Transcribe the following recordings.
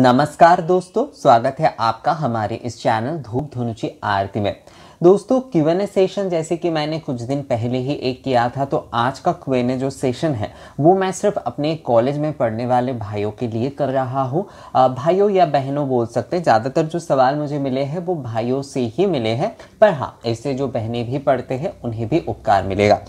नमस्कार दोस्तों स्वागत है आपका हमारे इस चैनल धूप धुनुची आरती में दोस्तों क्यूएनए सेशन जैसे कि मैंने कुछ दिन पहले ही एक किया था तो आज का क्यूएनए जो सेशन है वो मैं सिर्फ अपने कॉलेज में पढ़ने वाले भाइयों के लिए कर रहा हूँ भाइयों या बहनों बोल सकते हैं ज़्यादातर जो सवाल मुझे मिले हैं वो भाइयों से ही मिले हैं पर हाँ ऐसे जो बहनें भी पढ़ते हैं उन्हें भी उपकार मिलेगा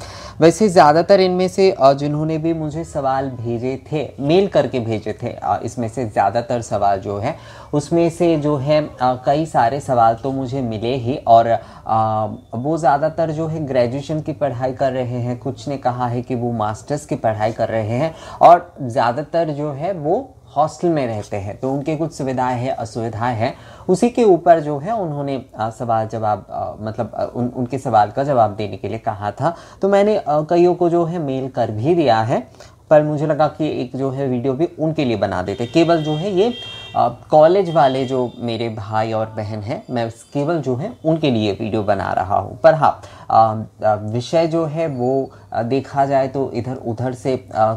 वैसे ज़्यादातर इनमें से जिन्होंने भी मुझे सवाल भेजे थे मेल करके भेजे थे इसमें से ज़्यादातर सवाल जो है उसमें से जो है कई सारे सवाल तो मुझे मिले ही और आ, वो ज़्यादातर जो है ग्रेजुएशन की पढ़ाई कर रहे हैं कुछ ने कहा है कि वो मास्टर्स की पढ़ाई कर रहे हैं और ज़्यादातर जो है वो हॉस्टल में रहते हैं तो उनके कुछ सुविधाएं हैं असुविधाएं हैं उसी के ऊपर जो है उन्होंने सवाल जवाब मतलब उन उनके सवाल का जवाब देने के लिए कहा था तो मैंने कईयों को जो है मेल कर भी दिया है पर मुझे लगा कि एक जो है वीडियो भी उनके लिए बना देते केवल जो है ये कॉलेज वाले जो मेरे भाई और बहन हैं मैं केवल जो है उनके लिए वीडियो बना रहा हूँ पर हाँ विषय जो है वो देखा जाए तो इधर उधर से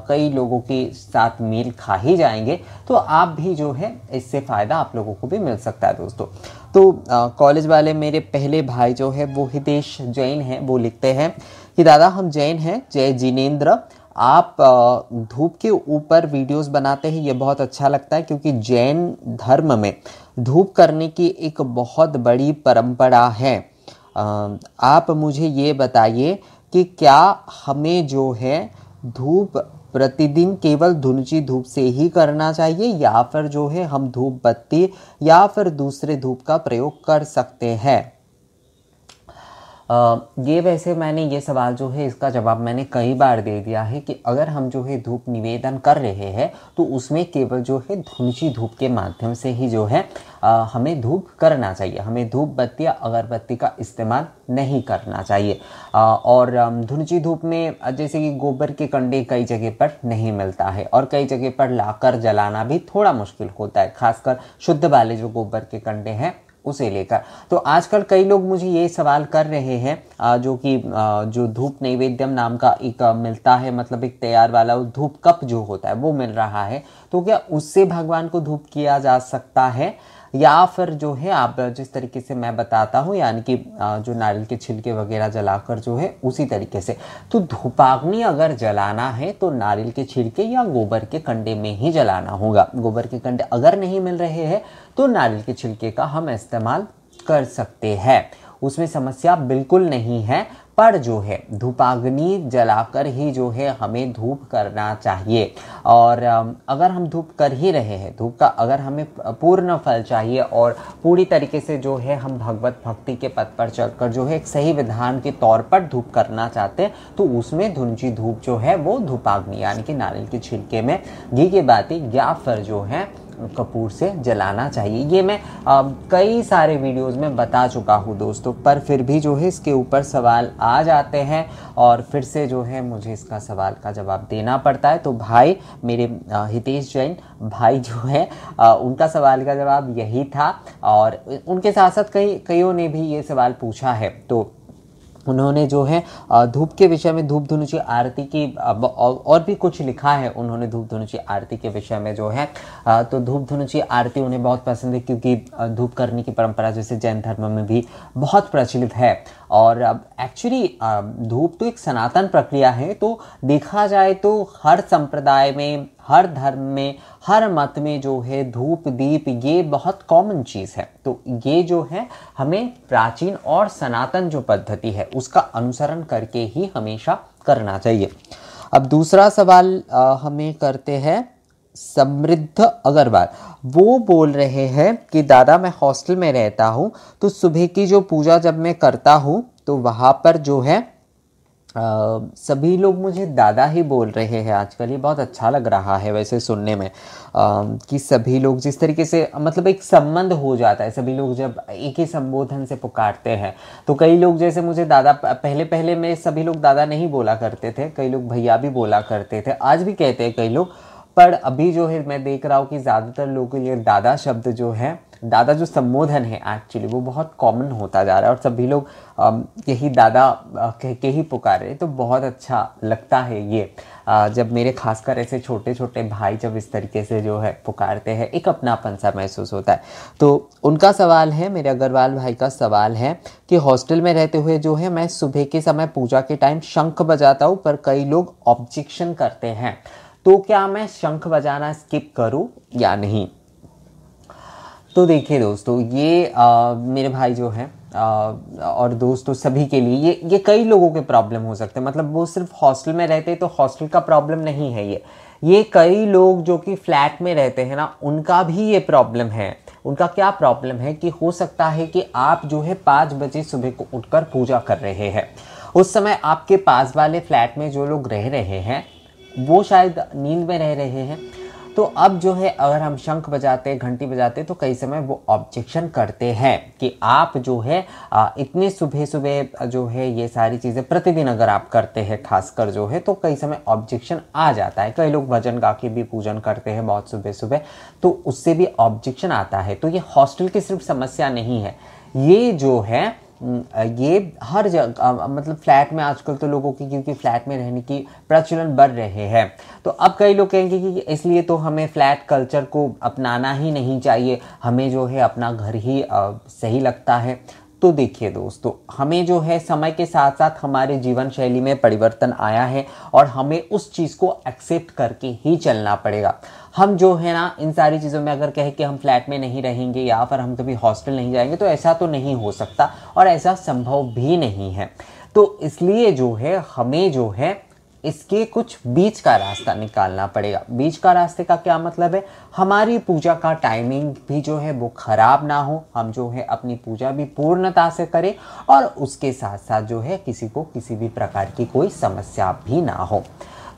कई लोगों के साथ मेल खा ही जाएंगे तो आप भी जो है इससे फ़ायदा आप लोगों को भी मिल सकता है दोस्तों तो कॉलेज वाले मेरे पहले भाई जो है वो हितेश जैन हैं वो लिखते हैं कि दादा हम जैन हैं जय जिनेन्द्र आप धूप के ऊपर वीडियोस बनाते हैं ये बहुत अच्छा लगता है क्योंकि जैन धर्म में धूप करने की एक बहुत बड़ी परंपरा है आप मुझे ये बताइए कि क्या हमें जो है धूप प्रतिदिन केवल धुनची धूप से ही करना चाहिए या फिर जो है हम धूप बत्ती या फिर दूसरे धूप का प्रयोग कर सकते हैं ये वैसे मैंने ये सवाल जो है इसका जवाब मैंने कई बार दे दिया है कि अगर हम जो है धूप निवेदन कर रहे हैं तो उसमें केवल जो है धुनची धूप के माध्यम से ही जो है आ, हमें धूप करना चाहिए हमें धूप बत्ती या अगरबत्ती का इस्तेमाल नहीं करना चाहिए आ, और धुनची धूप में जैसे कि गोबर के कंडे कई जगह पर नहीं मिलता है और कई जगह पर लाकर जलाना भी थोड़ा मुश्किल होता है खासकर शुद्ध वाले जो गोबर के कंडे हैं उसे लेकर तो आजकल कई लोग मुझे ये सवाल कर रहे हैं जो कि जो धूप नैवेद्यम नाम का एक मिलता है मतलब एक तैयार वाला धूप कप जो होता है वो मिल रहा है तो क्या उससे भगवान को धूप किया जा सकता है या फिर जो है आप जिस तरीके से मैं बताता हूँ यानी कि जो नारियल के छिलके वगैरह जलाकर जो है उसी तरीके से तो धूपाग्नि अगर जलाना है तो नारियल के छिलके या गोबर के कंडे में ही जलाना होगा गोबर के कंडे अगर नहीं मिल रहे हैं तो नारियल के छिलके का हम इस्तेमाल कर सकते हैं उसमें समस्या बिल्कुल नहीं है पर जो है धूपाग्नि जलाकर ही जो है हमें धूप करना चाहिए और अगर हम धूप कर ही रहे हैं धूप का अगर हमें पूर्ण फल चाहिए और पूरी तरीके से जो है हम भगवत भक्ति के पद पर चलकर जो है एक सही विधान के तौर पर धूप करना चाहते हैं तो उसमें धुंची धूप जो है वो धूपाग्नि यानी कि नारियल के छिलके में घी के बाती या फिर जो है कपूर से जलाना चाहिए ये मैं आ, कई सारे वीडियोस में बता चुका हूँ दोस्तों पर फिर भी जो है इसके ऊपर सवाल आ जाते हैं और फिर से जो है मुझे इसका सवाल का जवाब देना पड़ता है तो भाई मेरे हितेश जैन भाई जो है आ, उनका सवाल का जवाब यही था और उनके साथ साथ कई कईयों ने भी ये सवाल पूछा है तो उन्होंने जो है धूप के विषय में धूप धुनुची आरती की और भी कुछ लिखा है उन्होंने धूप धुनुची आरती के विषय में जो है तो धूप धुनुची आरती उन्हें बहुत पसंद है क्योंकि धूप करने की परंपरा जैसे जैन धर्म में भी बहुत प्रचलित है और एक्चुअली धूप तो एक सनातन प्रक्रिया है तो देखा जाए तो हर संप्रदाय में हर धर्म में हर मत में जो है धूप दीप ये बहुत कॉमन चीज़ है तो ये जो है हमें प्राचीन और सनातन जो पद्धति है उसका अनुसरण करके ही हमेशा करना चाहिए अब दूसरा सवाल आ, हमें करते हैं समृद्ध अग्रवाल वो बोल रहे हैं कि दादा मैं हॉस्टल में रहता हूँ तो सुबह की जो पूजा जब मैं करता हूँ तो वहाँ पर जो है Uh, सभी लोग मुझे दादा ही बोल रहे हैं आजकल ये बहुत अच्छा लग रहा है वैसे सुनने में uh, कि सभी लोग जिस तरीके से मतलब एक संबंध हो जाता है सभी लोग जब एक ही संबोधन से पुकारते हैं तो कई लोग जैसे मुझे दादा पहले पहले मैं सभी लोग दादा नहीं बोला करते थे कई लोग भैया भी बोला करते थे आज भी कहते हैं कई लोग पर अभी जो है मैं देख रहा हूँ कि ज़्यादातर लोगों के लिए दादा शब्द जो है दादा जो संबोधन है एक्चुअली वो बहुत कॉमन होता जा रहा है और सभी लोग यही दादा कह के ही पुकार रहे तो बहुत अच्छा लगता है ये जब मेरे खासकर ऐसे छोटे छोटे भाई जब इस तरीके से जो है पुकारते हैं एक अपनापन सा महसूस होता है तो उनका सवाल है मेरे अग्रवाल भाई का सवाल है कि हॉस्टल में रहते हुए जो है मैं सुबह के समय पूजा के टाइम शंख बजाता हूँ पर कई लोग ऑब्जेक्शन करते हैं तो क्या मैं शंख बजाना स्किप करूँ या नहीं तो देखिए दोस्तों ये आ, मेरे भाई जो आ, और दोस्तों सभी के लिए ये ये कई लोगों के प्रॉब्लम हो सकते हैं मतलब वो सिर्फ हॉस्टल में रहते हैं तो हॉस्टल का प्रॉब्लम नहीं है ये ये कई लोग जो कि फ्लैट में रहते हैं ना उनका भी ये प्रॉब्लम है उनका क्या प्रॉब्लम है कि हो सकता है कि आप जो है पाँच बजे सुबह को उठकर पूजा कर रहे हैं उस समय आपके पास वाले फ्लैट में जो लोग रह रहे हैं वो शायद नींद में रह रहे हैं तो अब जो है अगर हम शंख बजाते हैं घंटी बजाते हैं तो कई समय वो ऑब्जेक्शन करते हैं कि आप जो है इतने सुबह सुबह जो है ये सारी चीज़ें प्रतिदिन अगर आप करते हैं खासकर जो है तो कई समय ऑब्जेक्शन आ जाता है कई लोग भजन गा के भी पूजन करते हैं बहुत सुबह सुबह तो उससे भी ऑब्जेक्शन आता है तो ये हॉस्टल की सिर्फ समस्या नहीं है ये जो है ये हर जगह मतलब फ्लैट में आजकल तो लोगों की क्योंकि फ्लैट में रहने की प्रचलन बढ़ रहे हैं तो अब कई लोग कहेंगे कि इसलिए तो हमें फ्लैट कल्चर को अपनाना ही नहीं चाहिए हमें जो है अपना घर ही सही लगता है तो देखिए दोस्तों हमें जो है समय के साथ साथ हमारे जीवन शैली में परिवर्तन आया है और हमें उस चीज़ को एक्सेप्ट करके ही चलना पड़ेगा हम जो है ना इन सारी चीज़ों में अगर कहें कि हम फ्लैट में नहीं रहेंगे या फिर हम कभी हॉस्टल नहीं जाएंगे तो ऐसा तो नहीं हो सकता और ऐसा संभव भी नहीं है तो इसलिए जो है हमें जो है इसके कुछ बीच का रास्ता निकालना पड़ेगा बीच का रास्ते का क्या मतलब है हमारी पूजा का टाइमिंग भी जो है वो ख़राब ना हो हम जो है अपनी पूजा भी पूर्णता से करें और उसके साथ साथ जो है किसी को किसी भी प्रकार की कोई समस्या भी ना हो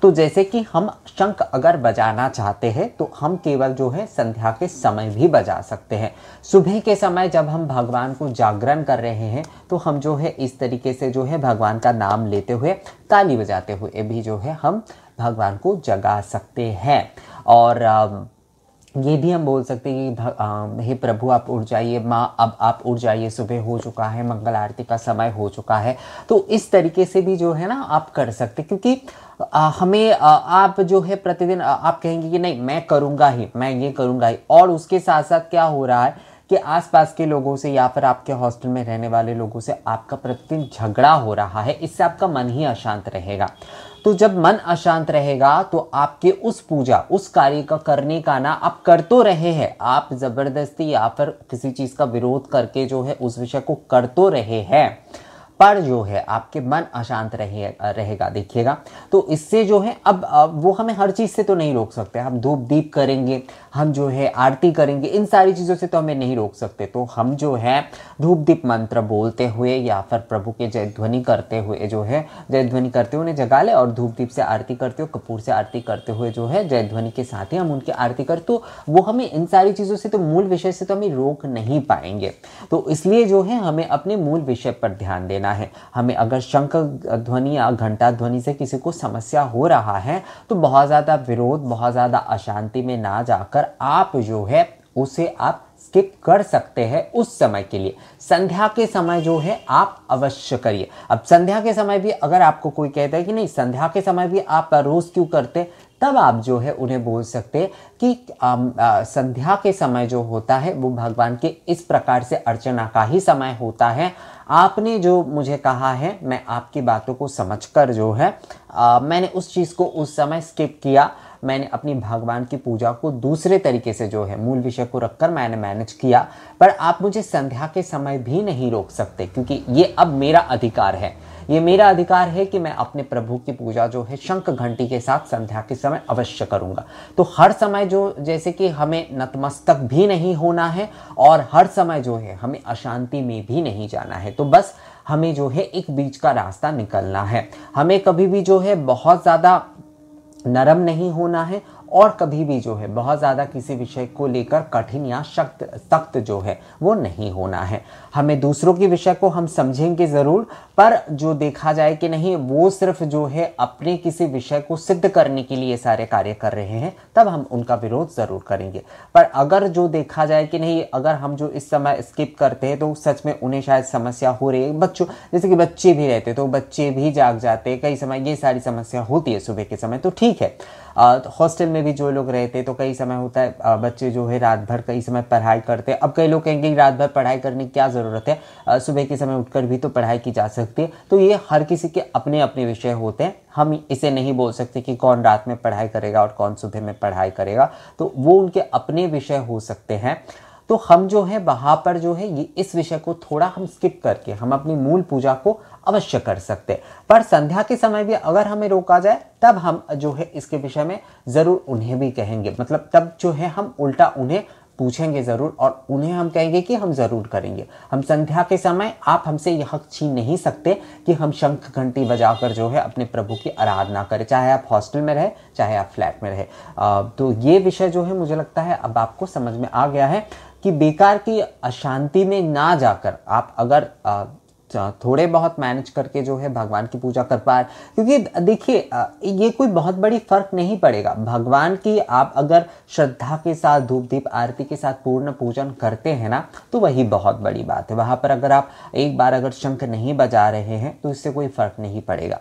तो जैसे कि हम शंख अगर बजाना चाहते हैं तो हम केवल जो है संध्या के समय भी बजा सकते हैं सुबह के समय जब हम भगवान को जागरण कर रहे हैं तो हम जो है इस तरीके से जो है भगवान का नाम लेते हुए ताली बजाते हुए भी जो है हम भगवान को जगा सकते हैं और ये भी हम बोल सकते हैं कि हे प्रभु आप उड़ जाइए माँ अब आप उड़ जाइए सुबह हो चुका है मंगल आरती का समय हो चुका है तो इस तरीके से भी जो है ना आप कर सकते क्योंकि आ, हमें आ, आप जो है प्रतिदिन आप कहेंगे कि नहीं मैं करूँगा ही मैं ये करूँगा ही और उसके साथ साथ क्या हो रहा है कि आसपास के लोगों से या फिर आपके हॉस्टल में रहने वाले लोगों से आपका प्रतिदिन झगड़ा हो रहा है इससे आपका मन ही अशांत रहेगा तो जब मन अशांत रहेगा तो आपके उस पूजा उस कार्य का करने का ना आप कर तो रहे हैं आप ज़बरदस्ती या फिर किसी चीज़ का विरोध करके जो है उस विषय को कर तो रहे हैं पर जो है आपके मन अशांत रहे रहेगा देखिएगा तो इससे जो है अब, वो हमें हर चीज़ से तो नहीं रोक सकते हम धूप दीप करेंगे हम जो है आरती करेंगे इन सारी चीज़ों से तो हमें नहीं रोक सकते तो हम जो है धूप दीप मंत्र बोलते हुए या फिर प्रभु के जय ध्वनि करते हुए जो है जय ध्वनि करते हुए उन्हें जगा ले और धूप दीप से आरती करते हुए कपूर से आरती करते हुए जो है जय ध्वनि के साथ ही हम उनकी आरती करते तो वो हमें इन सारी चीज़ों से तो मूल विषय से तो हमें रोक नहीं पाएंगे तो इसलिए जो है हमें अपने मूल विषय पर ध्यान देना लेना है हमें अगर शंख ध्वनि या घंटा ध्वनि से किसी को समस्या हो रहा है तो बहुत ज़्यादा विरोध बहुत ज़्यादा अशांति में ना जाकर आप जो है उसे आप स्किप कर सकते हैं उस समय के लिए संध्या के समय जो है आप अवश्य करिए अब संध्या के समय भी अगर आपको कोई कहता है कि नहीं संध्या के समय भी आप रोज़ क्यों करते तब आप जो है उन्हें बोल सकते कि आ, आ, संध्या के समय जो होता है वो भगवान के इस प्रकार से अर्चना का ही समय होता है आपने जो मुझे कहा है मैं आपकी बातों को समझकर जो है आ, मैंने उस चीज़ को उस समय स्किप किया मैंने अपनी भगवान की पूजा को दूसरे तरीके से जो है मूल विषय को रखकर मैंने मैनेज किया पर आप मुझे संध्या के समय भी नहीं रोक सकते क्योंकि ये अब मेरा अधिकार है ये मेरा अधिकार है कि मैं अपने प्रभु की पूजा जो है शंख घंटी के साथ संध्या के समय अवश्य करूंगा तो हर समय जो जैसे कि हमें नतमस्तक भी नहीं होना है और हर समय जो है हमें अशांति में भी नहीं जाना है तो बस हमें जो है एक बीच का रास्ता निकलना है हमें कभी भी जो है बहुत ज़्यादा नरम नहीं होना है और कभी भी जो है बहुत ज़्यादा किसी विषय को लेकर कठिन या सख्त सख्त जो है वो नहीं होना है हमें दूसरों के विषय को हम समझेंगे ज़रूर पर जो देखा जाए कि नहीं वो सिर्फ जो है अपने किसी विषय को सिद्ध करने के लिए सारे कार्य कर रहे हैं तब हम उनका विरोध ज़रूर करेंगे पर अगर जो देखा जाए कि नहीं अगर हम जो इस समय स्किप करते हैं तो सच में उन्हें शायद समस्या हो रही है बच्चों जैसे कि बच्चे भी रहते तो बच्चे भी जाग जाते कई समय ये सारी समस्या होती है सुबह के समय तो ठीक है हॉस्टल में भी जो लोग रहते तो कई समय होता है बच्चे जो है रात भर कई समय पढ़ाई करते अब कई लोग कहेंगे रात भर पढ़ाई करने की क्या ज़रूरत है सुबह के समय उठकर भी तो पढ़ाई की जा सकती है तो ये हर किसी के अपने अपने विषय होते हैं हम इसे नहीं बोल सकते कि कौन रात में पढ़ाई करेगा और कौन सुबह में पढ़ाई करेगा तो वो उनके अपने विषय हो सकते हैं तो हम जो है वहां पर जो है ये इस विषय को थोड़ा हम स्किप करके हम अपनी मूल पूजा को अवश्य कर सकते हैं पर संध्या के समय भी अगर हमें रोका जाए तब हम जो है इसके विषय में ज़रूर उन्हें भी कहेंगे मतलब तब जो है हम उल्टा उन्हें पूछेंगे ज़रूर और उन्हें हम कहेंगे कि हम ज़रूर करेंगे हम संध्या के समय आप हमसे यह छीन नहीं सकते कि हम शंख घंटी बजाकर जो है अपने प्रभु की आराधना करें चाहे आप हॉस्टल में रहे चाहे आप फ्लैट में रहे तो ये विषय जो है मुझे लगता है अब आपको समझ में आ गया है कि बेकार की अशांति में ना जाकर आप अगर थोड़े बहुत मैनेज करके जो है भगवान की पूजा कर पाए क्योंकि देखिए ये कोई बहुत बड़ी फर्क नहीं पड़ेगा भगवान की आप अगर श्रद्धा के साथ धूप दीप आरती के साथ पूर्ण पूजन करते हैं ना तो वही बहुत बड़ी बात है वहां पर अगर आप एक बार अगर शंख नहीं बजा रहे हैं तो इससे कोई फर्क नहीं पड़ेगा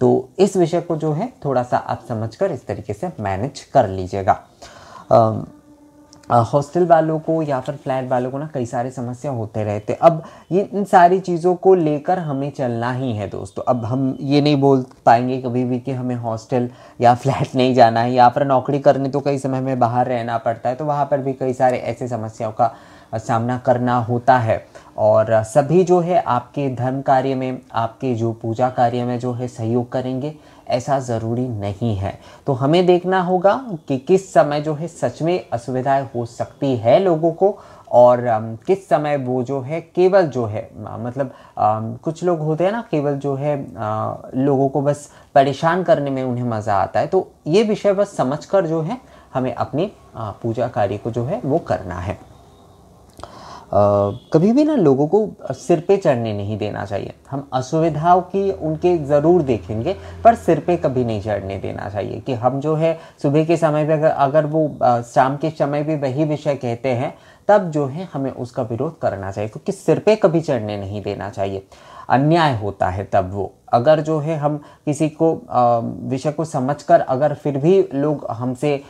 तो इस विषय को जो है थोड़ा सा आप समझ कर इस तरीके से मैनेज कर लीजिएगा हॉस्टल वालों को या फिर फ्लैट वालों को ना कई सारे समस्या होते रहते अब ये इन सारी चीज़ों को लेकर हमें चलना ही है दोस्तों अब हम ये नहीं बोल पाएंगे कभी भी कि हमें हॉस्टल या फ्लैट नहीं जाना है या फिर नौकरी करने तो कई समय में बाहर रहना पड़ता है तो वहाँ पर भी कई सारे ऐसे समस्याओं का सामना करना होता है और सभी जो है आपके धर्म कार्य में आपके जो पूजा कार्य में जो है सहयोग करेंगे ऐसा ज़रूरी नहीं है तो हमें देखना होगा कि किस समय जो है सच में असुविधाएं हो सकती है लोगों को और किस समय वो जो है केवल जो है मतलब कुछ लोग होते हैं ना केवल जो है लोगों को बस परेशान करने में उन्हें मज़ा आता है तो ये विषय बस समझ कर जो है हमें अपनी पूजा कार्य को जो है वो करना है कभी भी ना लोगों को सिर पे चढ़ने नहीं देना चाहिए हम असुविधाओं की उनके ज़रूर देखेंगे पर सिर पे कभी नहीं चढ़ने देना चाहिए कि हम जो है सुबह के समय पे अगर वो शाम के समय भी वही विषय कहते हैं तब जो है हमें उसका विरोध करना चाहिए क्योंकि सिर पे कभी चढ़ने नहीं देना चाहिए अन्याय होता है तब वो अगर जो है हम किसी को विषय को समझकर अगर फिर भी लोग हमसे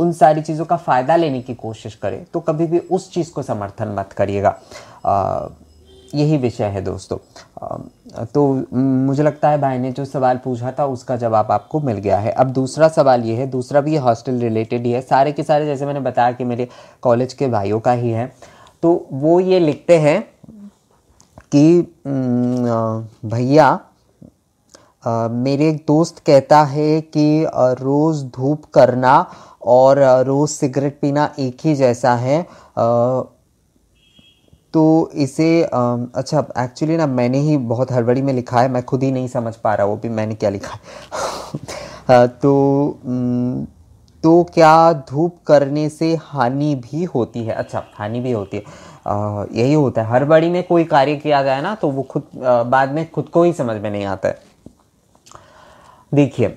उन सारी चीज़ों का फ़ायदा लेने की कोशिश करें तो कभी भी उस चीज़ को समर्थन मत करिएगा यही विषय है दोस्तों तो मुझे लगता है भाई ने जो सवाल पूछा था उसका जवाब आपको मिल गया है अब दूसरा सवाल ये है दूसरा भी हॉस्टल रिलेटेड ही है सारे के सारे जैसे मैंने बताया कि मेरे कॉलेज के भाइयों का ही है तो वो ये लिखते हैं कि भैया मेरे एक दोस्त कहता है कि रोज़ धूप करना और रोज़ सिगरेट पीना एक ही जैसा है तो इसे अच्छा एक्चुअली ना मैंने ही बहुत हड़बड़ी में लिखा है मैं खुद ही नहीं समझ पा रहा वो भी मैंने क्या लिखा है तो तो क्या धूप करने से हानि भी होती है अच्छा हानि भी होती है यही होता है हर बड़ी में कोई कार्य किया गया ना तो वो खुद बाद में खुद को ही समझ में नहीं आता है देखिए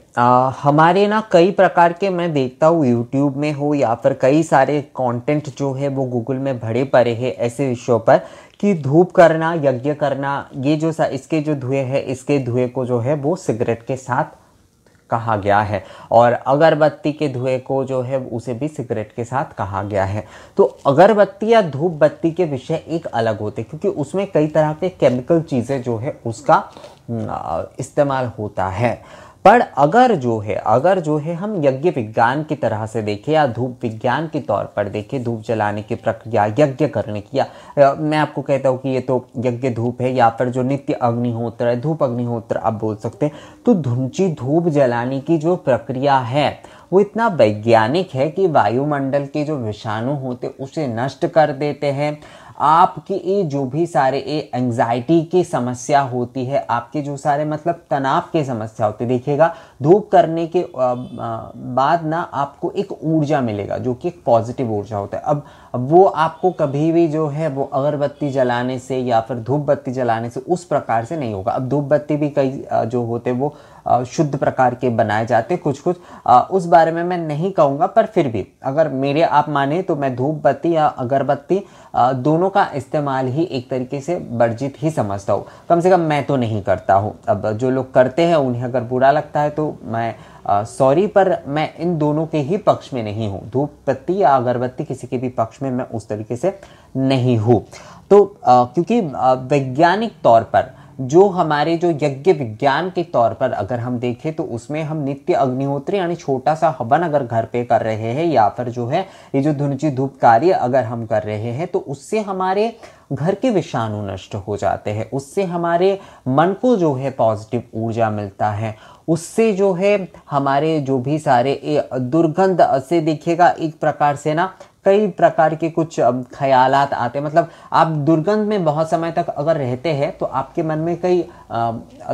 हमारे ना कई प्रकार के मैं देखता हूँ यूट्यूब में हो या फिर कई सारे कंटेंट जो है वो गूगल में भरे पड़े हैं ऐसे विषयों पर कि धूप करना यज्ञ करना ये जो सा इसके जो धुएँ हैं इसके धुएँ को जो है वो सिगरेट के साथ कहा गया है और अगरबत्ती के धुएं को जो है उसे भी सिगरेट के साथ कहा गया है तो अगरबत्ती या धूप बत्ती के विषय एक अलग होते क्योंकि उसमें कई तरह के केमिकल चीज़ें जो है उसका इस्तेमाल होता है पर अगर जो है अगर जो है हम यज्ञ विज्ञान की तरह से देखें या धूप विज्ञान के तौर पर देखें धूप जलाने की प्रक्रिया यज्ञ करने की या मैं आपको कहता हूँ कि ये तो यज्ञ धूप है या फिर जो नित्य अग्निहोत्र है धूप अग्निहोत्र आप बोल सकते हैं तो धुंची धूप जलाने की जो प्रक्रिया है वो इतना वैज्ञानिक है कि वायुमंडल के जो विषाणु होते उसे नष्ट कर देते हैं आपके ये जो भी सारे ये एंग्जाइटी की समस्या होती है आपके जो सारे मतलब तनाव की समस्या होती है देखिएगा धूप करने के बाद ना आपको एक ऊर्जा मिलेगा जो कि एक पॉजिटिव ऊर्जा होता है अब वो आपको कभी भी जो है वो अगरबत्ती जलाने से या फिर धूप बत्ती जलाने से उस प्रकार से नहीं होगा अब धूप बत्ती भी कई जो होते वो शुद्ध प्रकार के बनाए जाते कुछ कुछ उस बारे में मैं नहीं कहूँगा पर फिर भी अगर मेरे आप माने तो मैं धूप बत्ती या अगरबत्ती दोनों का इस्तेमाल ही एक तरीके से वर्जित ही समझता हूँ कम से कम मैं तो नहीं करता हूँ अब जो लोग करते हैं उन्हें अगर बुरा लगता है तो मैं सॉरी पर मैं इन दोनों के ही पक्ष में नहीं हूँ धूप पत्ती या अगरबत्ती किसी के भी पक्ष में मैं उस तरीके से नहीं हूँ तो आ, क्योंकि वैज्ञानिक तौर पर जो हमारे जो यज्ञ विज्ञान के तौर पर अगर हम देखें तो उसमें हम नित्य अग्निहोत्री यानी छोटा सा हवन अगर घर पे कर रहे हैं या फिर जो है ये जो धुनची धूप कार्य अगर हम कर रहे हैं तो उससे हमारे घर के विषाणु नष्ट हो जाते हैं उससे हमारे मन को जो है पॉजिटिव ऊर्जा मिलता है उससे जो है हमारे जो भी सारे दुर्गंध से देखिएगा एक प्रकार से ना कई प्रकार के कुछ ख्याल आते हैं मतलब आप दुर्गंध में बहुत समय तक अगर रहते हैं तो आपके मन में कई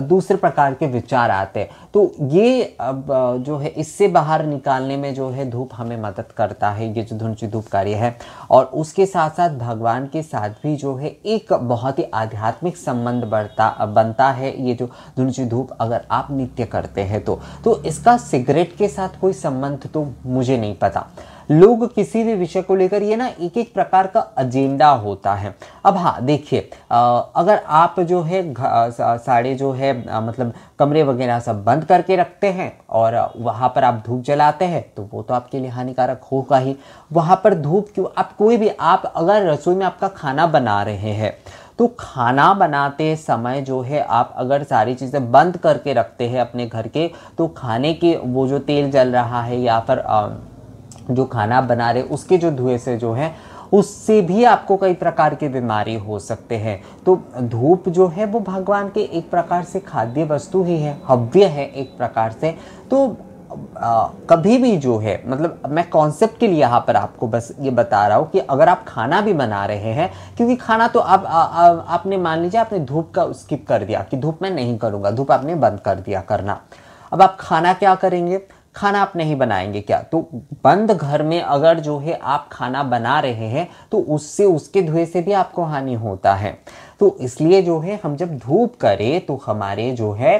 दूसरे प्रकार के विचार आते हैं तो ये अब जो है इससे बाहर निकालने में जो है धूप हमें मदद करता है ये जो धुनची धूप कार्य है और उसके साथ साथ भगवान के साथ भी जो है एक बहुत ही आध्यात्मिक संबंध बढ़ता बनता है ये जो धुनची धूप अगर आप नित्य करते हैं तो, तो इसका सिगरेट के साथ कोई संबंध तो मुझे नहीं पता लोग किसी भी विषय को लेकर ये ना एक एक प्रकार का एजेंडा होता है अब हाँ देखिए अगर आप जो है साड़े जो है आ, मतलब कमरे वगैरह सब बंद करके रखते हैं और वहाँ पर आप धूप जलाते हैं तो वो तो आपके लिए हानिकारक होगा ही वहाँ पर धूप क्यों आप कोई भी आप अगर रसोई में आपका खाना बना रहे हैं तो खाना बनाते समय जो है आप अगर सारी चीज़ें बंद करके रखते हैं अपने घर के तो खाने के वो जो तेल जल रहा है या फिर जो खाना आप बना रहे उसके जो धुएँ से जो है उससे भी आपको कई प्रकार की बीमारी हो सकते हैं तो धूप जो है वो भगवान के एक प्रकार से खाद्य वस्तु ही है हव्य है एक प्रकार से तो आ, कभी भी जो है मतलब मैं कॉन्सेप्ट के लिए यहाँ पर आपको बस ये बता रहा हूँ कि अगर आप खाना भी बना रहे हैं क्योंकि खाना तो आप आ, आ, आपने मान लीजिए आपने धूप का स्किप कर दिया कि धूप मैं नहीं करूँगा धूप आपने बंद कर दिया करना अब आप खाना क्या करेंगे खाना आप नहीं बनाएंगे क्या तो बंद घर में अगर जो है आप खाना बना रहे हैं तो उससे उसके धुएं से भी आपको हानि होता है तो इसलिए जो है हम जब धूप करें तो हमारे जो है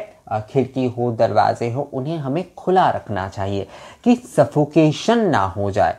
खिड़की हो दरवाजे हो उन्हें हमें खुला रखना चाहिए कि सफोकेशन ना हो जाए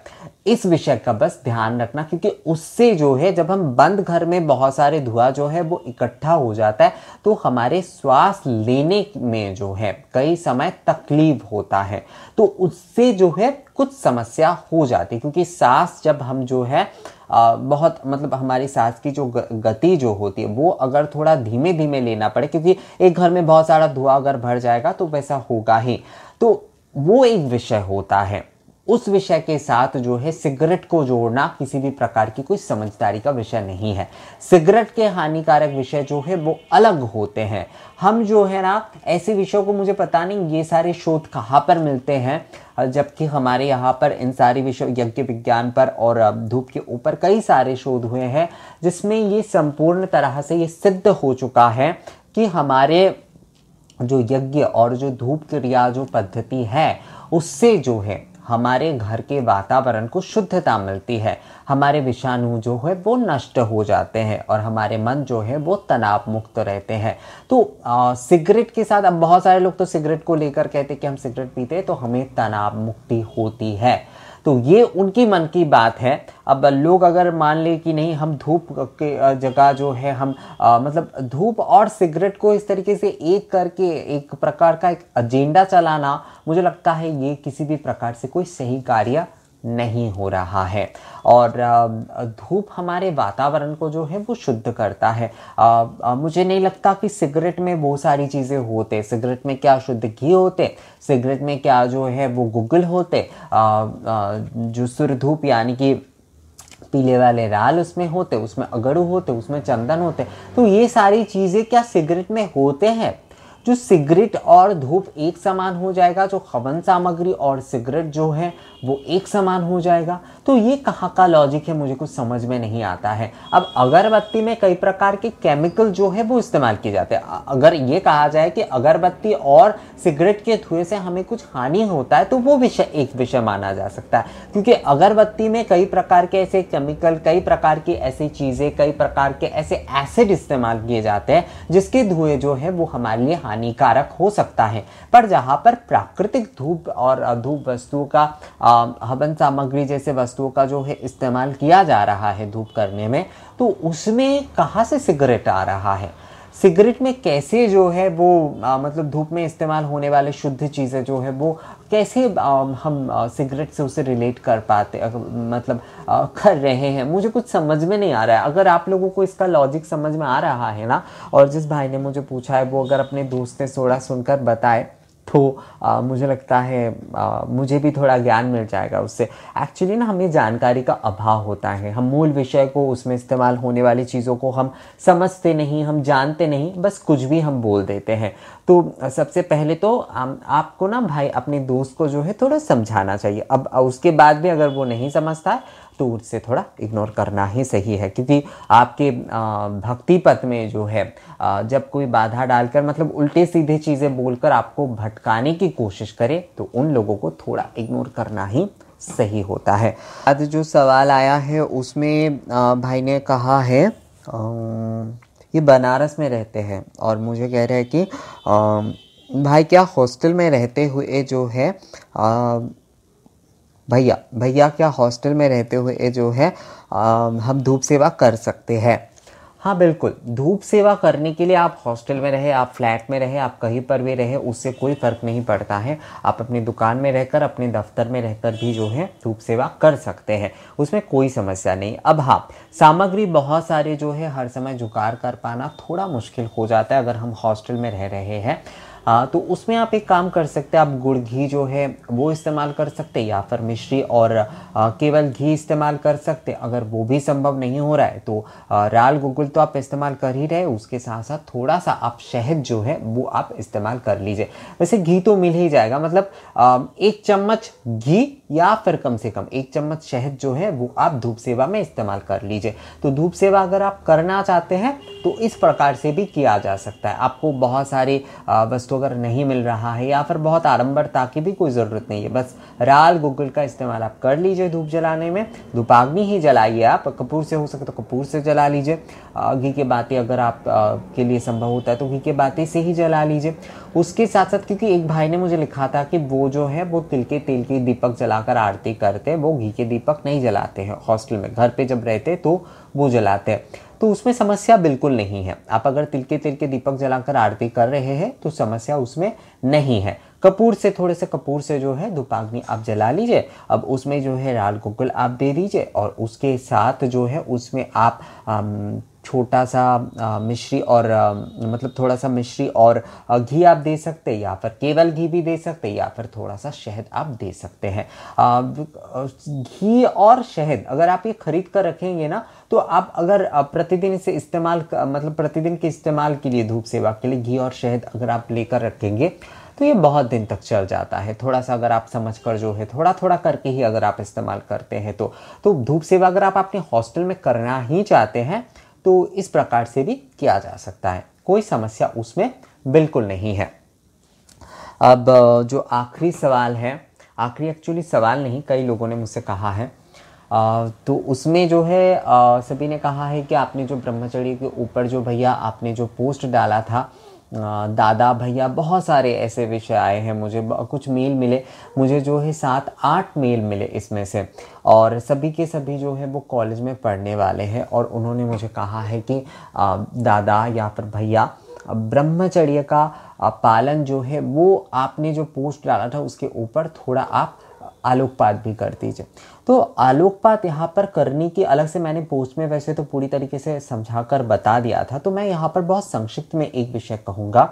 इस विषय का बस ध्यान रखना क्योंकि उससे जो है जब हम बंद घर में बहुत सारे धुआं जो है वो इकट्ठा हो जाता है तो हमारे श्वास लेने में जो है कई समय तकलीफ होता है तो उससे जो है कुछ समस्या हो जाती है क्योंकि सांस जब हम जो है आ, बहुत मतलब हमारी सांस की जो गति जो होती है वो अगर थोड़ा धीमे धीमे लेना पड़े क्योंकि एक घर में बहुत सारा धुआं अगर भर जाएगा तो वैसा होगा ही तो वो एक विषय होता है उस विषय के साथ जो है सिगरेट को जोड़ना किसी भी प्रकार की कोई समझदारी का विषय नहीं है सिगरेट के हानिकारक विषय जो है वो अलग होते हैं हम जो है ना ऐसे विषयों को मुझे पता नहीं ये सारे शोध कहाँ पर मिलते हैं जबकि हमारे यहाँ पर इन सारे विषय यज्ञ विज्ञान पर और धूप के ऊपर कई सारे शोध हुए हैं जिसमें ये संपूर्ण तरह से ये सिद्ध हो चुका है कि हमारे जो यज्ञ और जो धूप क्रिया जो पद्धति है उससे जो है हमारे घर के वातावरण को शुद्धता मिलती है हमारे विषाणु जो है वो नष्ट हो जाते हैं और हमारे मन जो है वो तनाव मुक्त रहते हैं तो सिगरेट के साथ अब बहुत सारे लोग तो सिगरेट को लेकर कहते हैं कि हम सिगरेट पीते हैं तो हमें तनाव मुक्ति होती है तो ये उनकी मन की बात है अब लोग अगर मान ले कि नहीं हम धूप के जगह जो है हम आ, मतलब धूप और सिगरेट को इस तरीके से एक करके एक प्रकार का एक एजेंडा चलाना मुझे लगता है ये किसी भी प्रकार से कोई सही कार्य नहीं हो रहा है और धूप हमारे वातावरण को जो है वो शुद्ध करता है आ, आ, मुझे नहीं लगता कि सिगरेट में बहुत सारी चीज़ें होते सिगरेट में क्या शुद्ध घी होते सिगरेट में क्या जो है वो गुगल होते आ, आ, जो धूप यानी कि पीले वाले राल उसमें होते उसमें अगड़ू होते उसमें चंदन होते तो ये सारी चीज़ें क्या सिगरेट में होते हैं जो सिगरेट और धूप एक समान हो जाएगा जो खवन सामग्री और सिगरेट जो है वो एक समान हो जाएगा तो ये कहाँ का लॉजिक है मुझे कुछ समझ में नहीं आता है अब अगरबत्ती में कई प्रकार के केमिकल जो है वो इस्तेमाल किए जाते हैं अगर ये कहा जाए कि अगरबत्ती और सिगरेट के धुएं से हमें कुछ हानि होता है तो वो विषय एक विषय माना जा सकता है क्योंकि अगरबत्ती में कई प्रकार के ऐसे केमिकल कई प्रकार की ऐसी चीज़ें कई प्रकार के ऐसे एसिड इस्तेमाल किए जाते हैं जिसके धुएँ जो है वो हमारे लिए हानिकारक हो सकता है पर जहाँ पर प्राकृतिक धूप और धूप वस्तुओं का हवन सामग्री जैसे वस्तुओं का जो है इस्तेमाल किया जा रहा है धूप करने में तो उसमें कहाँ से सिगरेट आ रहा है सिगरेट में कैसे जो है वो आ, मतलब धूप में इस्तेमाल होने वाले शुद्ध चीज़ें जो है वो कैसे आ, हम आ, सिगरेट से उसे रिलेट कर पाते अग, मतलब आ, कर रहे हैं मुझे कुछ समझ में नहीं आ रहा है अगर आप लोगों को इसका लॉजिक समझ में आ रहा है ना और जिस भाई ने मुझे पूछा है वो अगर अपने दोस्त ने सोड़ा सुनकर बताए तो आ, मुझे लगता है आ, मुझे भी थोड़ा ज्ञान मिल जाएगा उससे एक्चुअली ना हमें जानकारी का अभाव होता है हम मूल विषय को उसमें इस्तेमाल होने वाली चीज़ों को हम समझते नहीं हम जानते नहीं बस कुछ भी हम बोल देते हैं तो सबसे पहले तो आ, आपको ना भाई अपने दोस्त को जो है थोड़ा समझाना चाहिए अब उसके बाद भी अगर वो नहीं समझता है तो उससे थोड़ा इग्नोर करना ही सही है क्योंकि आपके भक्ति पथ में जो है जब कोई बाधा डालकर मतलब उल्टे सीधे चीज़ें बोलकर आपको भटकाने की कोशिश करे तो उन लोगों को थोड़ा इग्नोर करना ही सही होता है आज जो सवाल आया है उसमें भाई ने कहा है ये बनारस में रहते हैं और मुझे कह रहे हैं कि भाई क्या हॉस्टल में रहते हुए जो है भैया भैया क्या हॉस्टल में रहते हुए जो है आ, हम धूप सेवा कर सकते हैं हाँ बिल्कुल धूप सेवा करने के लिए आप हॉस्टल में रहे आप फ्लैट में रहे आप कहीं पर भी रहे उससे कोई फ़र्क नहीं पड़ता है आप अपनी दुकान में रहकर अपने दफ्तर में रहकर भी जो है धूप सेवा कर सकते हैं उसमें कोई समस्या नहीं अब हाँ सामग्री बहुत सारे जो है हर समय जुगाड़ कर पाना थोड़ा मुश्किल हो जाता है अगर हम हॉस्टल में रह रहे हैं आ, हाँ, तो उसमें आप एक काम कर सकते हैं आप गुड़ घी जो है वो इस्तेमाल कर सकते हैं या फिर मिश्री और आ, केवल घी इस्तेमाल कर सकते अगर वो भी संभव नहीं हो रहा है तो आ, राल गुगुल तो आप इस्तेमाल कर ही रहे उसके साथ साथ थोड़ा सा आप शहद जो है वो आप इस्तेमाल कर लीजिए वैसे घी तो मिल ही जाएगा मतलब आ, एक चम्मच घी या फिर कम से कम एक चम्मच शहद जो है वो आप धूप सेवा में इस्तेमाल कर लीजिए तो धूप सेवा अगर आप करना चाहते हैं तो इस प्रकार से भी किया जा सकता है आपको बहुत सारी वस्तुओं अगर नहीं मिल रहा है या फिर बहुत आडम्बरता की भी कोई ज़रूरत नहीं है बस राल गूगल का इस्तेमाल आप कर लीजिए धूप जलाने में धूप आग्नि ही जलाइए आप कपूर से हो सके तो कपूर से जला लीजिए घी के बाती अगर आप आ, के लिए संभव होता है तो घी के बाती से ही जला लीजिए उसके साथ साथ क्योंकि एक भाई ने मुझे लिखा था कि वो जो है वो तिल के तेल के दीपक जलाकर आरती करते वो घी के दीपक नहीं जलाते हैं हॉस्टल में घर पे जब रहते तो वो जलाते हैं तो उसमें समस्या बिल्कुल नहीं है आप अगर तिलके तिलके दीपक जलाकर आरती कर रहे हैं तो समस्या उसमें नहीं है कपूर से थोड़े से कपूर से जो है धूपाग्नि आप जला लीजिए अब उसमें जो है लाल गुगल आप दे दीजिए और उसके साथ जो है उसमें आप छोटा सा मिश्री और मतलब थोड़ा सा मिश्री और घी आप दे सकते हैं या फिर केवल घी भी दे सकते हैं या फिर थोड़ा सा शहद आप दे सकते हैं घी और शहद अगर आप ये खरीद कर रखेंगे ना तो आप अगर प्रतिदिन इसे इस्तेमाल मतलब प्रतिदिन के इस्तेमाल के लिए धूप सेवा के लिए घी और शहद अगर आप लेकर रखेंगे तो ये बहुत दिन तक चल जाता है थोड़ा सा अगर आप समझ कर जो है थोड़ा थोड़ा करके ही अगर आप इस्तेमाल करते हैं तो तो धूप सेवा अगर आप अपने हॉस्टल में करना ही चाहते हैं तो इस प्रकार से भी किया जा सकता है कोई समस्या उसमें बिल्कुल नहीं है अब जो आखिरी सवाल है आखिरी एक्चुअली सवाल नहीं कई लोगों ने मुझसे कहा है आ, तो उसमें जो है आ, सभी ने कहा है कि आपने जो ब्रह्मचर्य के ऊपर जो भैया आपने जो पोस्ट डाला था दादा भैया बहुत सारे ऐसे विषय आए हैं मुझे कुछ मेल मिले मुझे जो है सात आठ मेल मिले इसमें से और सभी के सभी जो है वो कॉलेज में पढ़ने वाले हैं और उन्होंने मुझे कहा है कि दादा या फिर भैया ब्रह्मचर्य का पालन जो है वो आपने जो पोस्ट डाला था उसके ऊपर थोड़ा आप आलोकपात भी कर दीजिए तो आलोकपात यहाँ पर करने की अलग से मैंने पोस्ट में वैसे तो पूरी तरीके से समझा कर बता दिया था तो मैं यहाँ पर बहुत संक्षिप्त में एक विषय कहूँगा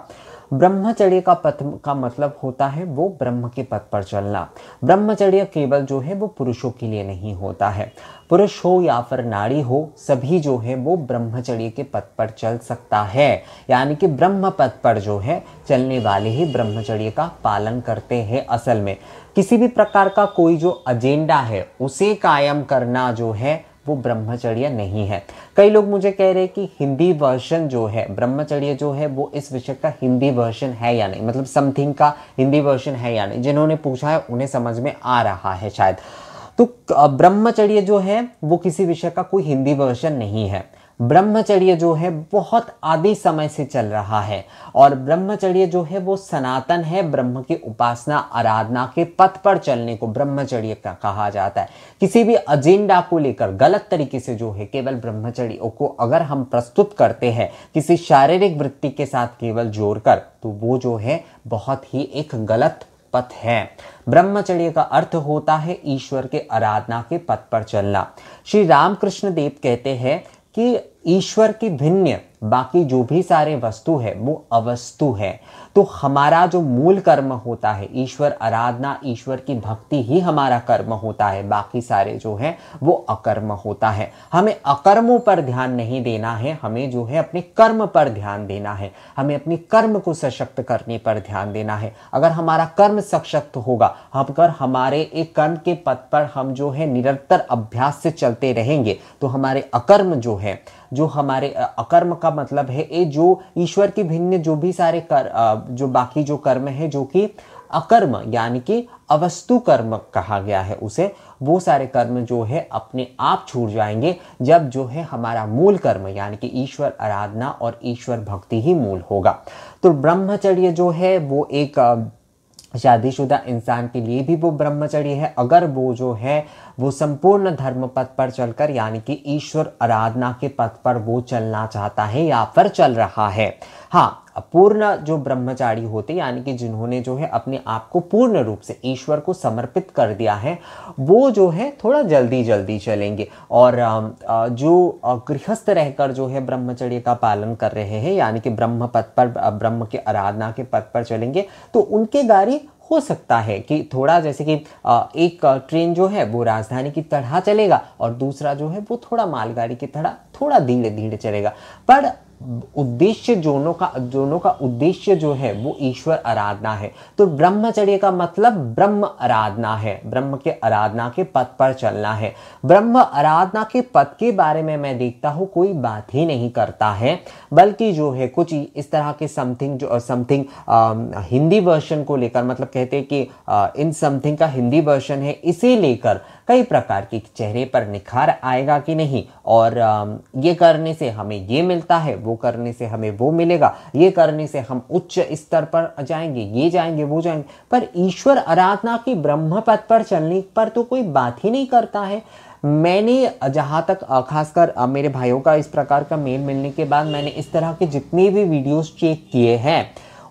ब्रह्मचर्य का पथ का मतलब होता है वो ब्रह्म के पथ पर चलना ब्रह्मचर्य केवल जो है वो पुरुषों के लिए नहीं होता है पुरुष हो या फिर नारी हो सभी जो है वो ब्रह्मचर्य के पथ पर चल सकता है यानी कि ब्रह्म पथ पर जो है चलने वाले ही ब्रह्मचर्य का पालन करते हैं असल में किसी भी प्रकार का कोई जो एजेंडा है उसे कायम करना जो है वो ब्रह्मचर्य नहीं है कई लोग मुझे कह रहे हैं कि हिंदी वर्षन जो है ब्रह्मचर्य जो है वो इस विषय का हिंदी वर्षन है या नहीं मतलब समथिंग का हिंदी वर्षन है या नहीं जिन्होंने पूछा है उन्हें समझ में आ रहा है शायद तो ब्रह्मचर्य जो है वो किसी विषय का कोई हिंदी वर्षन नहीं है ब्रह्मचर्य जो है बहुत आदि समय से चल रहा है और ब्रह्मचर्य जो है वो सनातन है ब्रह्म की उपासना आराधना के पथ पर चलने को ब्रह्मचर्य का कहा जाता है किसी भी एजेंडा को लेकर गलत तरीके से जो है केवल ब्रह्मचर्य को अगर हम प्रस्तुत करते हैं किसी शारीरिक वृत्ति के साथ केवल जोड़कर तो वो जो है बहुत ही एक गलत पथ है ब्रह्मचर्य का अर्थ होता है ईश्वर के आराधना के पथ पर चलना श्री रामकृष्ण देव कहते हैं que ईश्वर की भिन्न बाकी जो भी सारे वस्तु है वो अवस्तु है तो हमारा जो मूल कर्म होता है ईश्वर आराधना ईश्वर की भक्ति ही हमारा कर्म होता है बाकी सारे जो है वो अकर्म होता है हमें अकर्मों पर ध्यान नहीं देना है हमें जो है अपने कर्म पर ध्यान देना है हमें अपने कर्म को सशक्त करने पर ध्यान देना है अगर हमारा कर्म सशक्त होगा अगर हमारे एक कर्म के पथ पर हम जो है निरंतर अभ्यास से चलते रहेंगे तो हमारे अकर्म जो है जो हमारे अकर्म का मतलब है ये जो ईश्वर की भिन्न जो भी सारे कर जो बाकी जो कर्म है जो कि अकर्म यानी कि अवस्तु कर्म कहा गया है उसे वो सारे कर्म जो है अपने आप छूट जाएंगे जब जो है हमारा मूल कर्म यानी कि ईश्वर आराधना और ईश्वर भक्ति ही मूल होगा तो ब्रह्मचर्य जो है वो एक शादीशुदा इंसान के लिए भी वो ब्रह्मचर्य है अगर वो जो है वो संपूर्ण धर्म पथ पर चलकर यानी कि ईश्वर आराधना के पथ पर वो चलना चाहता है या फिर चल रहा है हाँ पूर्ण जो ब्रह्मचारी होते यानी कि जिन्होंने जो है अपने आप को पूर्ण रूप से ईश्वर को समर्पित कर दिया है वो जो है थोड़ा जल्दी जल्दी चलेंगे और जो गृहस्थ रहकर जो है ब्रह्मचर्य का पालन कर रहे हैं यानी कि ब्रह्म पथ पर ब्रह्म के आराधना के पथ पर चलेंगे तो उनके गाड़ी हो सकता है कि थोड़ा जैसे कि एक ट्रेन जो है वो राजधानी की तरह चलेगा और दूसरा जो है वो थोड़ा मालगाड़ी की तरह थोड़ा धीरे धीरे चलेगा पर उद्देश्य जोनों का जोनों का उद्देश्य जो है वो ईश्वर आराधना है तो ब्रह्मचर्य का मतलब ब्रह्म आराधना है ब्रह्म के आराधना के पद पर चलना है ब्रह्म आराधना के पद के बारे में मैं देखता हूँ कोई बात ही नहीं करता है बल्कि जो है कुछ इस तरह के समथिंग जो समथिंग हिंदी वर्षन को लेकर मतलब कहते हैं कि इन समथिंग का हिंदी वर्षन है इसे लेकर कई प्रकार के चेहरे पर निखार आएगा कि नहीं और ये करने से हमें ये मिलता है वो करने से हमें वो मिलेगा ये करने से हम उच्च स्तर पर जाएंगे ये जाएंगे वो जाएंगे पर ईश्वर आराधना की ब्रह्म पद पर चलने पर तो कोई बात ही नहीं करता है मैंने जहाँ तक खासकर मेरे भाइयों का इस प्रकार का मेल मिलने के बाद मैंने इस तरह के जितने भी वीडियोस चेक किए हैं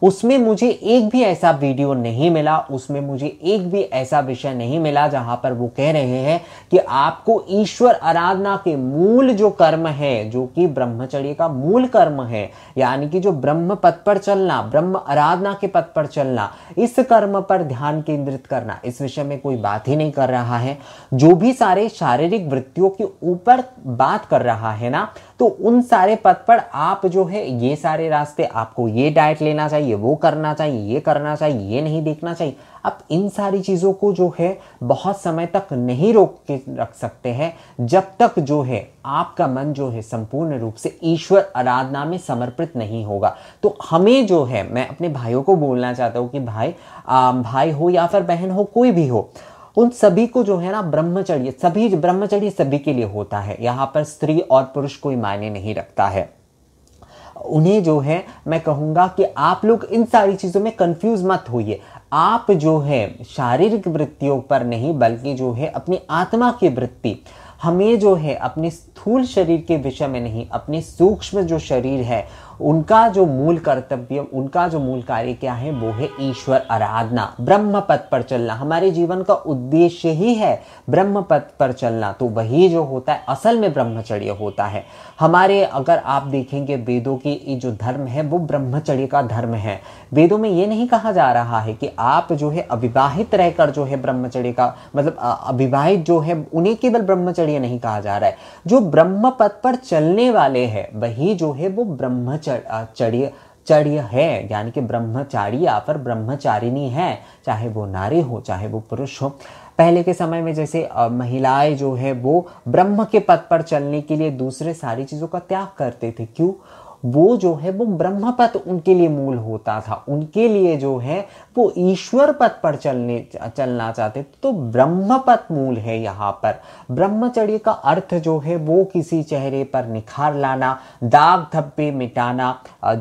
उसमें मुझे एक भी ऐसा वीडियो नहीं मिला उसमें मुझे एक भी ऐसा विषय नहीं मिला जहां पर वो कह रहे हैं कि आपको ईश्वर आराधना के मूल जो कर्म है जो कि ब्रह्मचर्य का मूल कर्म है यानी कि जो ब्रह्म पथ पर चलना ब्रह्म आराधना के पथ पर चलना इस कर्म पर ध्यान केंद्रित करना इस विषय में कोई बात ही नहीं कर रहा है जो भी सारे शारीरिक वृत्तियों के ऊपर बात कर रहा है ना तो उन सारे पथ पर आप जो है ये सारे रास्ते आपको ये डाइट लेना चाहिए वो करना चाहिए ये करना चाहिए ये नहीं देखना चाहिए आप इन सारी चीज़ों को जो है बहुत समय तक नहीं रोक के रख सकते हैं जब तक जो है आपका मन जो है संपूर्ण रूप से ईश्वर आराधना में समर्पित नहीं होगा तो हमें जो है मैं अपने भाइयों को बोलना चाहता हूँ कि भाई आ, भाई हो या फिर बहन हो कोई भी हो उन सभी को जो है ना ब्रह्मचर्य सभी ब्रह्मचर्य सभी के लिए होता है यहाँ पर स्त्री और पुरुष कोई मायने नहीं रखता है उन्हें जो है मैं कहूंगा कि आप लोग इन सारी चीज़ों में कंफ्यूज मत होइए आप जो है शारीरिक वृत्तियों पर नहीं बल्कि जो है अपनी आत्मा की वृत्ति हमें जो है अपनी स्थूल शरीर के विषय में नहीं अपने सूक्ष्म जो शरीर है उनका जो मूल कर्तव्य उनका जो मूल कार्य क्या है वो है ईश्वर आराधना ब्रह्म पथ पर चलना हमारे जीवन का उद्देश्य ही है ब्रह्म पथ पर चलना तो वही जो होता है असल में ब्रह्मचर्य होता है हमारे अगर आप देखेंगे वेदों ये जो धर्म है वो ब्रह्मचर्य का धर्म है वेदों में ये नहीं कहा जा रहा है कि आप जो है अविवाहित रहकर जो है ब्रह्मचर्य का मतलब अविवाहित जो है उन्हें केवल ब्रह्मचर्य नहीं कहा जा रहा है जो ब्रह्म पद पर चलने वाले हैं वही जो है वो ब्रह्मचर्य चर्य है यानी कि ब्रह्मचारी या फिर ब्रह्मचारिणी है चाहे वो नारी हो चाहे वो पुरुष हो पहले के समय में जैसे महिलाएं जो है वो ब्रह्म के पद पर चलने के लिए दूसरे सारी चीज़ों का त्याग करते थे क्यों वो जो है वो ब्रह्म पथ उनके लिए मूल होता था उनके लिए जो है वो ईश्वर पथ पर चलने चलना चाहते तो ब्रह्म पथ मूल है यहाँ पर ब्रह्मचर्य का अर्थ जो है वो किसी चेहरे पर निखार लाना दाग धब्बे मिटाना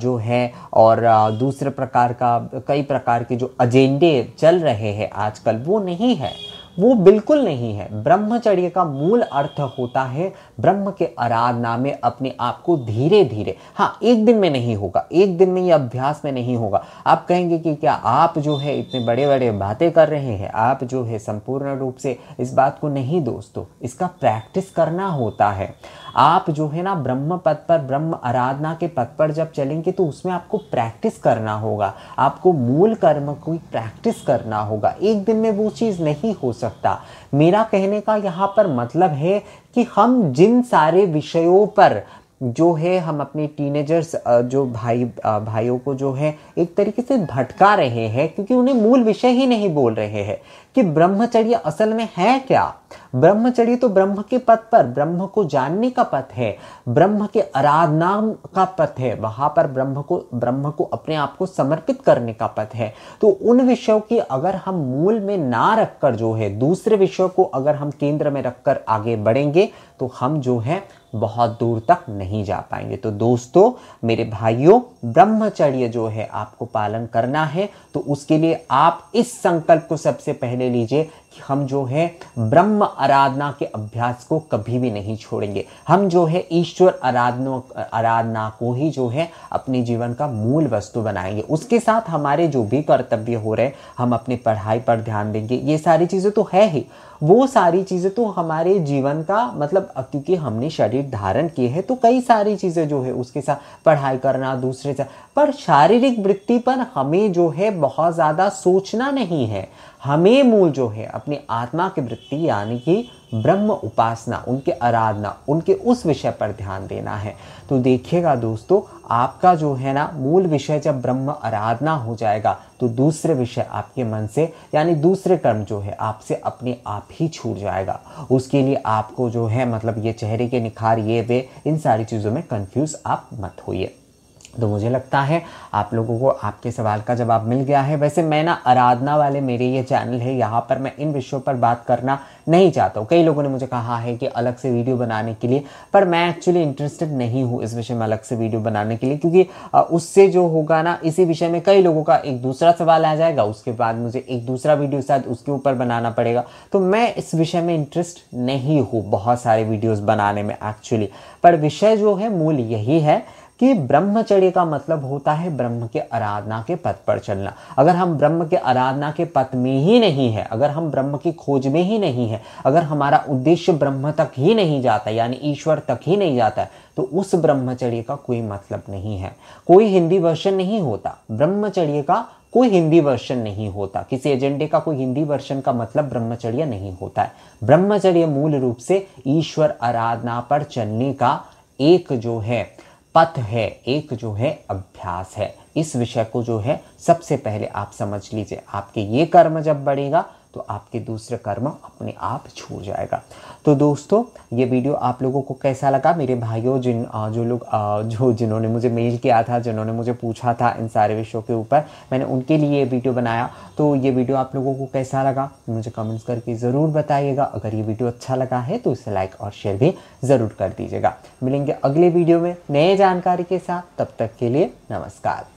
जो है और दूसरे प्रकार का कई प्रकार के जो एजेंडे चल रहे हैं आजकल वो नहीं है वो बिल्कुल नहीं है ब्रह्मचर्य का मूल अर्थ होता है ब्रह्म के आराधना में अपने आप को धीरे धीरे हाँ एक दिन में नहीं होगा एक दिन में ये अभ्यास में नहीं होगा आप कहेंगे कि क्या आप जो है इतने बड़े बड़े बातें कर रहे हैं आप जो है संपूर्ण रूप से इस बात को नहीं दोस्तों तो इसका प्रैक्टिस करना होता है आप जो है ना ब्रह्म पद पर ब्रह्म आराधना के पद पर जब चलेंगे तो उसमें आपको प्रैक्टिस करना होगा आपको मूल कर्म की प्रैक्टिस करना होगा एक दिन में वो चीज़ नहीं हो सकता मेरा कहने का यहाँ पर मतलब है कि हम जिन सारे विषयों पर जो है हम अपने टीनेजर्स जो भाई भाइयों को जो है एक तरीके से भटका रहे हैं क्योंकि उन्हें मूल विषय ही नहीं बोल रहे हैं कि ब्रह्मचर्य असल में है क्या ब्रह्मचर्य तो ब्रह्म के पथ पर ब्रह्म को जानने का पथ है ब्रह्म के आराधना का पथ है वहां पर ब्रह्म को ब्रह्म को अपने आप को समर्पित करने का पथ है तो उन विषयों की अगर हम मूल में ना रखकर जो है दूसरे विषयों को अगर हम केंद्र में रखकर आगे बढ़ेंगे तो हम जो है बहुत दूर तक नहीं जा पाएंगे तो दोस्तों मेरे भाइयों ब्रह्मचर्य जो है आपको पालन करना है तो उसके लिए आप इस संकल्प को सबसे पहले लीजिए हम जो है ब्रह्म आराधना के अभ्यास को कभी भी नहीं छोड़ेंगे हम जो है ईश्वर आराधना आराधना को ही जो है अपने जीवन का मूल वस्तु बनाएंगे उसके साथ हमारे जो भी कर्तव्य हो रहे हम अपनी पढ़ाई पर ध्यान देंगे ये सारी चीज़ें तो है ही वो सारी चीज़ें तो हमारे जीवन का मतलब क्योंकि हमने शरीर धारण किए हैं तो कई सारी चीज़ें जो है उसके साथ पढ़ाई करना दूसरे से पर शारीरिक वृत्ति पर हमें जो है बहुत ज़्यादा सोचना नहीं है हमें मूल जो है अपनी आत्मा की वृत्ति यानी कि ब्रह्म उपासना उनके आराधना उनके उस विषय पर ध्यान देना है तो देखिएगा दोस्तों आपका जो है ना मूल विषय जब ब्रह्म आराधना हो जाएगा तो दूसरे विषय आपके मन से यानी दूसरे कर्म जो है आपसे अपने आप ही छूट जाएगा उसके लिए आपको जो है मतलब ये चेहरे के निखार ये वे इन सारी चीज़ों में कंफ्यूज आप मत होइए तो मुझे लगता है आप लोगों को आपके सवाल का जवाब मिल गया है वैसे मैं ना आराधना वाले मेरे ये चैनल है यहाँ पर मैं इन विषयों पर बात करना नहीं चाहता हूँ कई लोगों ने मुझे कहा है कि अलग से वीडियो बनाने के लिए पर मैं एक्चुअली इंटरेस्टेड नहीं हूँ इस विषय में अलग से वीडियो बनाने के लिए क्योंकि उससे जो होगा ना इसी विषय में कई लोगों का एक दूसरा सवाल आ जाएगा उसके बाद मुझे एक दूसरा वीडियो शायद उसके ऊपर बनाना पड़ेगा तो मैं इस विषय में इंटरेस्ट नहीं हूँ बहुत सारे वीडियोज़ बनाने में एक्चुअली पर विषय जो है मूल यही है कि ब्रह्मचर्य का मतलब होता है ब्रह्म के आराधना के पथ पर चलना अगर हम ब्रह्म के आराधना के पथ में ही नहीं है अगर हम ब्रह्म की खोज में ही नहीं है अगर हमारा उद्देश्य ब्रह्म तक ही नहीं जाता यानी ईश्वर तक ही नहीं जाता है तो उस ब्रह्मचर्य का कोई मतलब नहीं है कोई हिंदी वर्षन नहीं होता ब्रह्मचर्य का कोई हिंदी वर्षन नहीं होता किसी एजेंडे का कोई हिंदी वर्षन का मतलब ब्रह्मचर्य नहीं होता है ब्रह्मचर्य मूल रूप से ईश्वर आराधना पर चलने का एक जो है पथ है एक जो है अभ्यास है इस विषय को जो है सबसे पहले आप समझ लीजिए आपके ये कर्म जब बढ़ेगा तो आपके दूसरे कर्म अपने आप छूट जाएगा तो दोस्तों ये वीडियो आप लोगों को कैसा लगा मेरे भाइयों जिन जो लोग जो जिन्होंने मुझे मेल किया था जिन्होंने मुझे पूछा था इन सारे विषयों के ऊपर मैंने उनके लिए ये वीडियो बनाया तो ये वीडियो आप लोगों को कैसा लगा मुझे कमेंट्स करके ज़रूर बताइएगा अगर ये वीडियो अच्छा लगा है तो इसे लाइक और शेयर भी ज़रूर कर दीजिएगा मिलेंगे अगले वीडियो में नए जानकारी के साथ तब तक के लिए नमस्कार